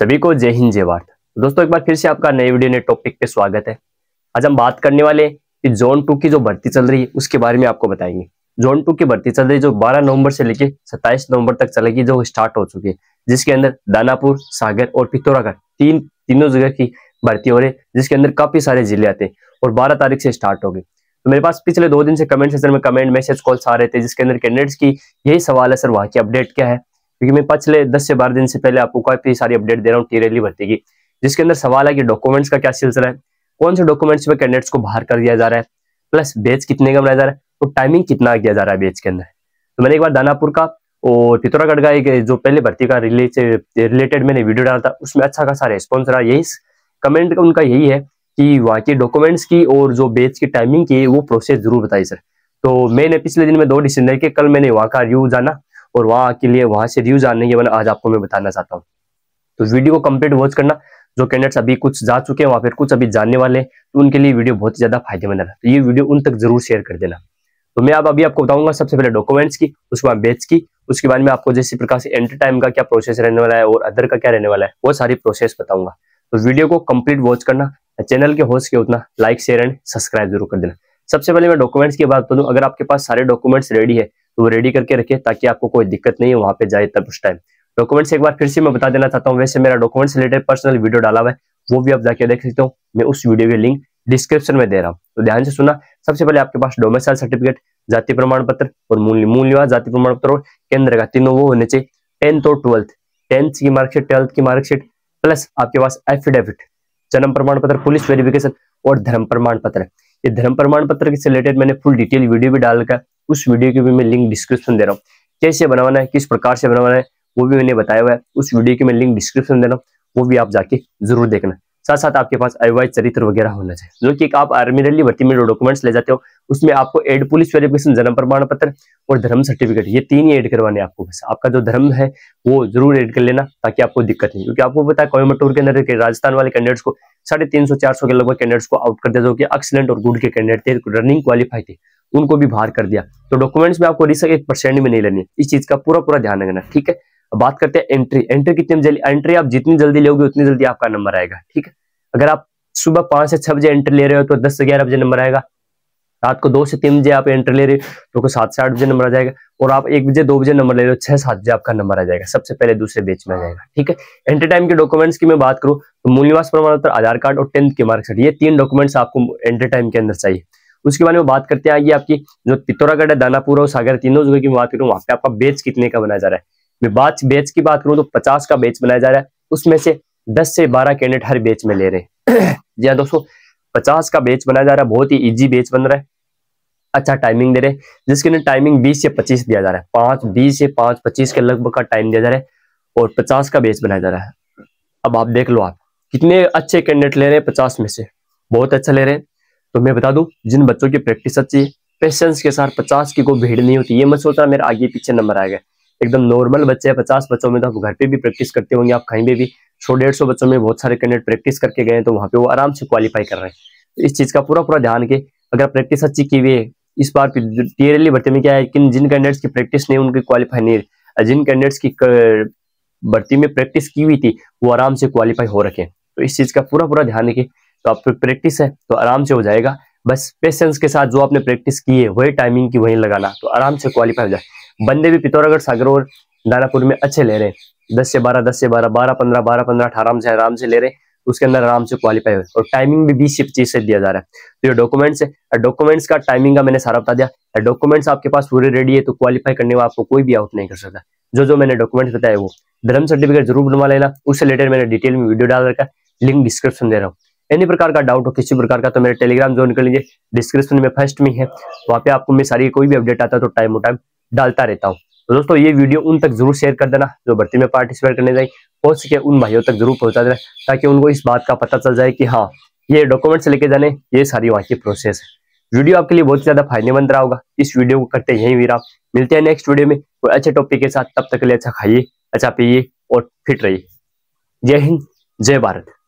सभी को जय हिंद जय भारत दोस्तों एक बार फिर से आपका नए वीडियो नए टॉपिक पे स्वागत है आज हम बात करने वाले कि जोन टू की जो भर्ती चल रही है उसके बारे में आपको बताएंगे जोन टू की भर्ती चल रही जो 12 नवंबर से लेकर 27 नवंबर तक चलेगी जो स्टार्ट हो चुकी है जिसके अंदर दानापुर सागर और पिथौरागढ़ तीन तीनों जगह की भर्ती हो रही है जिसके अंदर काफी सारे जिले आते हैं और बारह तारीख से स्टार्ट हो गए तो मेरे पास पिछले दो दिन से कमेंट सेक्शन में कमेंट मैसेज कॉल्स आ रहे थे जिसके अंदर कैंडिडेट्स की यही सवाल है सर वहाँ की अपडेट क्या है क्योंकि मैं पिछले दस से बारह दिन से पहले आपको काफी सारी अपडेट दे रहा हूँ टी रैली भर्ती की जिसके अंदर सवाल है कि डॉक्यूमेंट्स का क्या सिलसिला है कौन से डॉक्यूमेंट्स में कैंडिडेट्स को बाहर कर दिया जा रहा है प्लस बेच कितने का बनाया जा रहा है और टाइमिंग कितना किया जा रहा है बेच के अंदर तो मैंने एक बार दानापुर का और पिथौरागढ़ का एक जो पहले भर्ती का रिलेटेड मैंने वीडियो डाला था उसमें अच्छा खासा रेस्पॉन्स रहा यही कमेंट उनका यही है कि वहाँ के डॉक्यूमेंट्स की और जो बेच की टाइमिंग की वो प्रोसेस जरूर बताई सर तो मैंने पिछले दिन में दो डिसीजन के कल मैंने वहाँ का रिव्यू जाना और वहाँ के लिए वहां से व्यूज आने के बना आज आपको मैं बताना चाहता हूँ तो वीडियो को कम्प्लीट वॉच करना जो कैंडिडेट्स अभी कुछ जा चुके हैं वहाँ फिर कुछ अभी जानने वाले हैं तो उनके लिए वीडियो बहुत ज़्यादा फायदेमंद है तो ये वीडियो उन तक जरूर शेयर कर देना तो मैं आप अभी आपको बताऊंगा सबसे पहले डॉक्यूमेंट्स की उसके बाद बेच की उसके बाद में आपको जैसे प्रकार से एंटर टाइम का क्या प्रोसेस रहने वाला है और अदर का क्या रहने वाला है वो सारी प्रोसेस बताऊंगा तो वीडियो को कंप्लीट वॉच करना चैनल के होस्ट के उतना लाइक शेयर एंड सब्सक्राइब जरूर कर देना सबसे पहले मैं डॉक्यूमेंट्स की बात करूँ अगर आपके पास सारे डॉक्यूमेंट्स रेडी है तो वो रेडी करके रखे ताकि आपको कोई दिक्कत नहीं हो वहाँ पे जाए तब उस टाइम डॉक्यूमेंट्स एक बार फिर से मैं बता देना चाहता हूँ वैसे मेरा डॉक्यूमेंट्स रिलेटेड पर्सनल वीडियो डाला हुआ है वो भी आप जाके देख सकते हो मैं उस वीडियो के लिंक डिस्क्रिप्शन में दे रहा हूँ तो ध्यान से सुना सबसे पहले आपके पास डोमेसाइल सर्टिफिकेट जाति प्रमाण पत्र और मूल मूल्यवान जाति प्रमाण पत्र और केंद्र का तीनों वो होने चाहिए टेंथ और ट्वेल्थ टेंथ की मार्कशीट ट्वेल्थ की मार्कशीट प्लस आपके पास एफिडेविट जन्म प्रमाण पत्र पुलिस वेरिफिकेशन और धर्म प्रमाण पत्र ये धर्म प्रमाण पत्र से रिलेटेड मैंने फुल डिटेल वीडियो भी डाल रखा है उस वीडियो की भी मैं लिंक डिस्क्रिप्शन दे रहा हूँ कैसे बनवाना है किस प्रकार से बनवाना है वो भी मैंने बताया हुआ है उस वीडियो की मैं लिंक डिस्क्रिप्शन दे रहा हूँ वो भी आप जाके जरूर देखना साथ साथ आपके पास अवैध चरित्र वगैरह होना चाहिए जो कि आप आर्मी रैली भर्ती में डॉक्यूमेंट्स ले जाते हो उसमें आपको एड पुलिस वेरिफिकेशन जन्म प्रमाण पत्र और धर्म सर्टिफिकेट ये तीन ही एड करवाने आपको बस आपका जो धर्म है वो जरूर एड कर लेना ताकि आपको दिक्कत नहीं क्योंकि आपको पता है कोयम्बटूर के अंदर राजस्थान वाले कैंडिडेट्स को साढ़े तीन सौ चार सौ के लगभग कैंडिडेट्स को आउट कर दिया जो कि एक्सलेंट और गुड के कैंडिडेट थे रनिंग क्वालिफाई थे उनको भी बाहर कर दिया तो डॉक्यूमेंट्स में आपको रिसक एक परसेंट में नहीं लेनी इस चीज का पूरा पूरा ध्यान रखना ठीक है बात करते हैं एंट्री एंट्री कितनी जल्दी एंट्री आप जितनी जल्दी लोगे उतनी जल्दी आपका नंबर आएगा ठीक है अगर आप सुबह पांच से छह बजे एंट्री ले रहे हो तो दस से ग्यारह बजे नंबर आएगा रात को दो से तीन बजे आप एंट्री ले रहे हो तो सात से आठ बजे नंबर आ जाएगा और आप एक बजे दो बजे नंबर ले रहे हो छह सात बजे आपका नंबर आ जाएगा सबसे पहले दूसरे बेच में आ जाएगा ठीक है एंट्री टाइम के डॉक्यूमेंट्स की मैं बात करूँ तो मूल निवास प्रमाण पत्र आधार कार्ड और टेंथ की मार्कशीट ये तीन डॉक्यूमेंट्स आपको एंट्री टाइम के अंदर चाहिए उसके बारे में बात करते हैं आइए आपकी जो पित्तौरागढ़ है दानापुर और सागर तीनों जगह की बात करूँ वहाँ पे आपका बेच कितने का बनाया जा रहा है मैं बात बेच की बात करूँ तो पचास का बेच बनाया जा रहा है उसमें से दस से बारह कैंडिडेट हर बेच में ले रहे हैं जी हाँ दोस्तों पचास का बेच बनाया जा रहा है बहुत ही इजी बेच बन रहा है अच्छा टाइमिंग दे रहे जिसके अंदर टाइमिंग 20 से 25 दिया जा रहा है पांच बीस से पांच पच्चीस के लगभग का टाइम दिया जा रहा है और 50 का बेच बनाया जा रहा है अब आप देख लो आप कितने अच्छे कैंडिडेट ले रहे हैं पचास में से बहुत अच्छा ले रहे हैं तो मैं बता दूं जिन बच्चों की प्रैक्टिस अच्छी है पेशेंस के साथ पचास की कोई भीड़ नहीं होती ये मत रहा मेरे आगे पीछे नंबर आएगा एकदम नॉर्मल बच्चे हैं पचास बच्चों में तो आप घर पे भी प्रैक्टिस करते होंगे आप कहीं पे भी सौ डेढ़ सौ बच्चों में बहुत सारे कैंडिडेट प्रैक्टिस करके गए तो वहाँ पे वो आराम से क्वालिफाई कर रहे हैं तो इस चीज़ का पूरा पूरा ध्यान के अगर प्रैक्टिस अच्छी की हुई है इस बार टीआरएलई भर्ती में क्या है किन जिन कैंडिडेट्स की प्रैक्टिस नहीं उनकी क्वालिफाई नहीं जिन कैंडिडेट्स की भर्ती में प्रैक्टिस की हुई थी वो आराम से क्वालिफाई हो रखे तो इस चीज़ का पूरा पूरा ध्यान रखें तो आप प्रैक्टिस है तो आराम से हो जाएगा बस पेशेंस के साथ जो आपने प्रैक्टिस की है वही टाइमिंग की वही लगाना तो आराम से क्वालिफाई हो जाए बंदे भी पिथौरागढ़ सागर और दानापुर में अच्छे ले रहे हैं दस से बारह दस से बारह बारह पंद्रह बारह पंद्रह अठारह से आराम से ले रहे हैं उसके अंदर आराम से क्वालिफाई हुए और टाइमिंग भी बीस शिफ्ट चीज से दिया जा रहा है तो ये डॉक्यूमेंट्स है डॉक्यूमेंट्स का टाइमिंग का मैंने सारा बता दिया डॉक्यूमेंट्स आपके पास पूरे रेडी है तो क्वालिफाई करने में आपको कोई भी आउट नहीं कर सकता जो जो मैंने डॉक्यूमेंट्स बताए वो धर्म सर्टिफिकेट जरूर बनवा लेना उससे रिलेटेड मैंने डिटेल में वीडियो डाल रखा लिंक डिस्क्रिप्शन दे रहा हूँ एनी प्रकार का डाउट हो किसी प्रकार का तो मेरे टेलीग्राम ज्वाइन कर लीजिए डिस्क्रिप्शन में फर्स्ट में है वहाँ पे आपको मैं सारी कोई भी अपडेट आता है तो टाइम टू टाइम डालता रहता हूँ तो दोस्तों ये वीडियो उन तक जरूर शेयर कर देना जो भर्ती में पार्टिसिपेट करने जाए पहुंच सके उन भाइयों तक जरूर पहुंचा देना ताकि उनको इस बात का पता चल जाए कि हाँ ये डॉक्यूमेंट्स लेके जाने ये सारी वहाँ की प्रोसेस है वीडियो आपके लिए बहुत ज्यादा फायदेमंद रहा होगा इस वीडियो को करते यही वीरा मिलते हैं नेक्स्ट वीडियो में कोई अच्छे टॉपिक के साथ तब तक के लिए अच्छा खाइए अच्छा पिए और फिट रहिए जय हिंद जय भारत